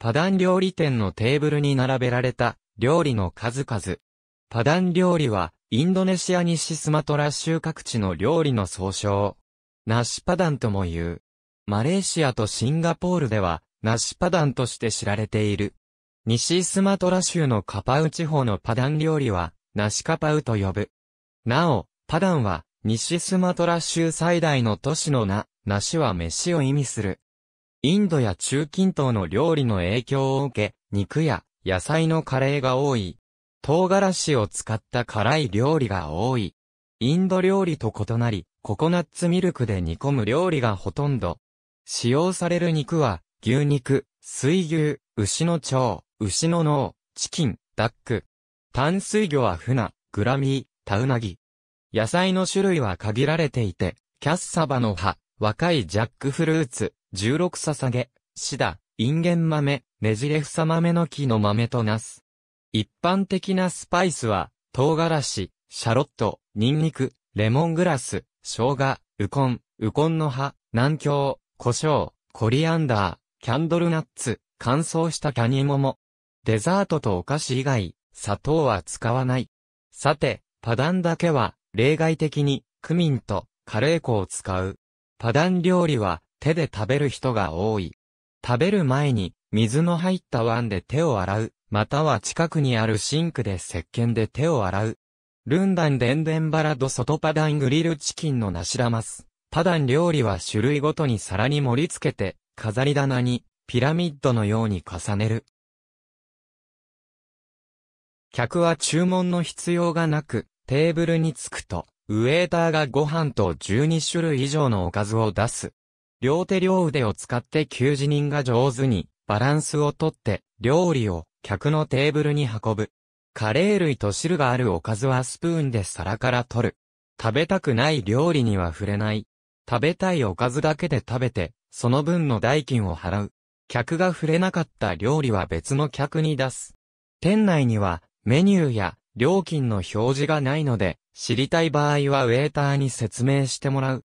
パダン料理店のテーブルに並べられた料理の数々。パダン料理は、インドネシア西スマトラ州各地の料理の総称。ナシパダンとも言う。マレーシアとシンガポールでは、ナシパダンとして知られている。西スマトラ州のカパウ地方のパダン料理は、ナシカパウと呼ぶ。なお、パダンは、西スマトラ州最大の都市の名、ナシは飯を意味する。インドや中近東の料理の影響を受け、肉や野菜のカレーが多い。唐辛子を使った辛い料理が多い。インド料理と異なり、ココナッツミルクで煮込む料理がほとんど。使用される肉は、牛肉、水牛、牛の腸、牛の脳、チキン、ダック。淡水魚はフナ、グラミー、タウナギ。野菜の種類は限られていて、キャッサバの葉、若いジャックフルーツ、16捧げ、シダ、インゲン豆、ネジレフサ豆の木の豆となす。一般的なスパイスは、唐辛子、シャロット、ニンニク、レモングラス、生姜、ウコン、ウコンの葉、南京、胡椒、コリアンダー、キャンドルナッツ、乾燥したキャニモモデザートとお菓子以外、砂糖は使わない。さて、パダンだけは、例外的に、クミンと、カレー粉を使う。パダン料理は、手で食べる人が多い。食べる前に、水の入った碗で手を洗う、または近くにあるシンクで石鹸で手を洗う。ルンダンデンデンバラドソトパダングリルチキンのナシラマス。パダン料理は種類ごとに皿に盛り付けて、飾り棚に、ピラミッドのように重ねる。客は注文の必要がなく、テーブルに着くと、ウェーターがご飯と12種類以上のおかずを出す。両手両腕を使って給仕人が上手にバランスをとって料理を客のテーブルに運ぶ。カレー類と汁があるおかずはスプーンで皿から取る。食べたくない料理には触れない。食べたいおかずだけで食べて、その分の代金を払う。客が触れなかった料理は別の客に出す。店内にはメニューや料金の表示がないので、知りたい場合はウェーターに説明してもらう。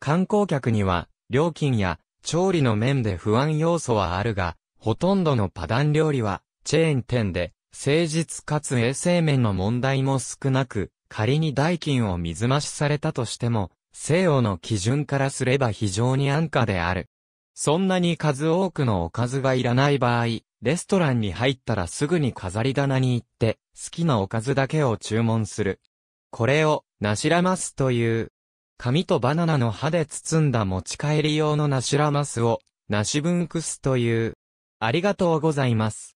観光客には、料金や調理の面で不安要素はあるが、ほとんどのパダン料理は、チェーン店で、誠実かつ衛生面の問題も少なく、仮に代金を水増しされたとしても、西洋の基準からすれば非常に安価である。そんなに数多くのおかずがいらない場合、レストランに入ったらすぐに飾り棚に行って、好きなおかずだけを注文する。これを、なしらますという、紙とバナナの葉で包んだ持ち帰り用のナシュラマスを、ナシブンクスという。ありがとうございます。